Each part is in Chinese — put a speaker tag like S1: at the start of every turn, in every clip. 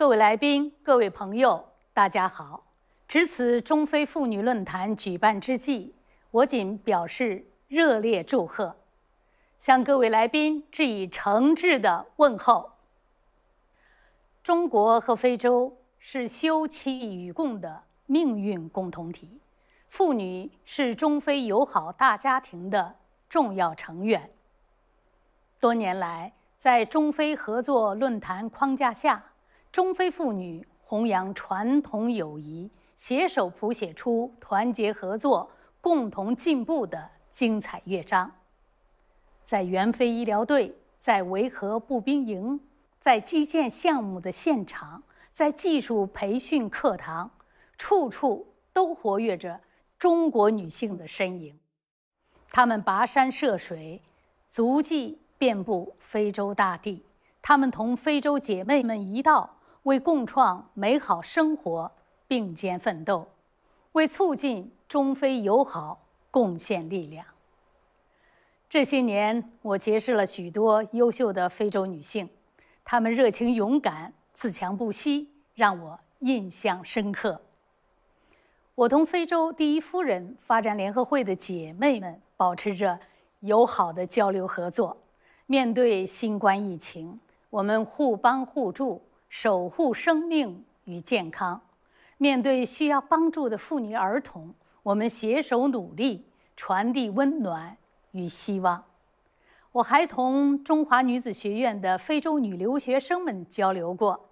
S1: 各位来宾、各位朋友，大家好！值此中非妇女论坛举办之际，我谨表示热烈祝贺，向各位来宾致以诚挚的问候。中国和非洲是休戚与共的命运共同体，妇女是中非友好大家庭的重要成员。多年来，在中非合作论坛框架下，中非妇女弘扬传统友谊，携手谱写出团结合作、共同进步的精彩乐章。在援非医疗队，在维和步兵营，在基建项目的现场，在技术培训课堂，处处都活跃着中国女性的身影。她们跋山涉水，足迹遍布非洲大地。她们同非洲姐妹们一道。为共创美好生活并肩奋斗，为促进中非友好贡献力量。这些年，我结识了许多优秀的非洲女性，她们热情勇敢、自强不息，让我印象深刻。我同非洲第一夫人发展联合会的姐妹们保持着友好的交流合作。面对新冠疫情，我们互帮互助。守护生命与健康，面对需要帮助的妇女儿童，我们携手努力，传递温暖与希望。我还同中华女子学院的非洲女留学生们交流过，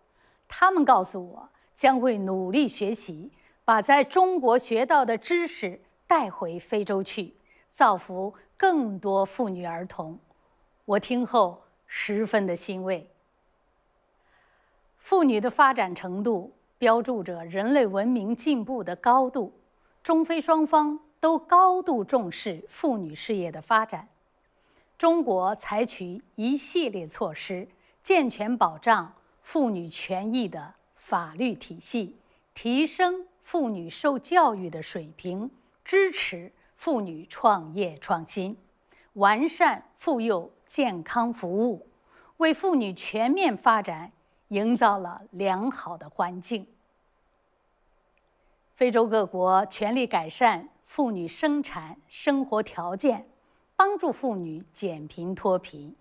S1: 他们告诉我，将会努力学习，把在中国学到的知识带回非洲去，造福更多妇女儿童。我听后十分的欣慰。妇女的发展程度标注着人类文明进步的高度。中非双方都高度重视妇女事业的发展。中国采取一系列措施，健全保障妇女权益的法律体系，提升妇女受教育的水平，支持妇女创业创新，完善妇幼健康服务，为妇女全面发展。营造了良好的环境。非洲各国全力改善妇女生产生活条件，帮助妇女减贫脱贫，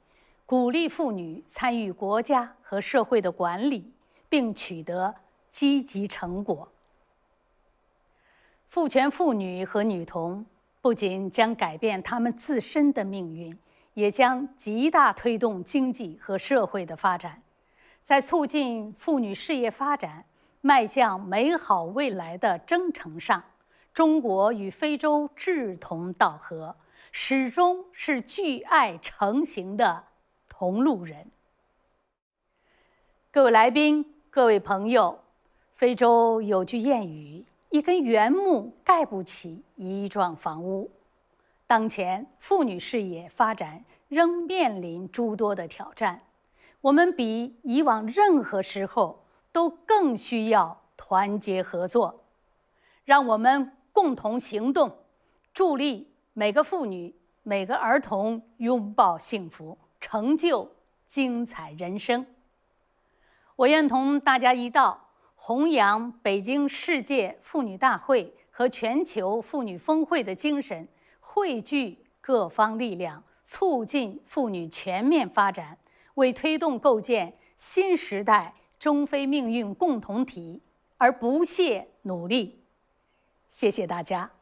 S1: 鼓励妇女参与国家和社会的管理，并取得积极成果。父权妇女和女童不仅将改变她们自身的命运，也将极大推动经济和社会的发展。在促进妇女事业发展、迈向美好未来的征程上，中国与非洲志同道合，始终是聚爱成行的同路人。各位来宾、各位朋友，非洲有句谚语：“一根圆木盖不起一幢房屋。”当前，妇女事业发展仍面临诸多的挑战。我们比以往任何时候都更需要团结合作，让我们共同行动，助力每个妇女、每个儿童拥抱幸福，成就精彩人生。我愿同大家一道，弘扬北京世界妇女大会和全球妇女峰会的精神，汇聚各方力量，促进妇女全面发展。为推动构建新时代中非命运共同体而不懈努力，谢谢大家。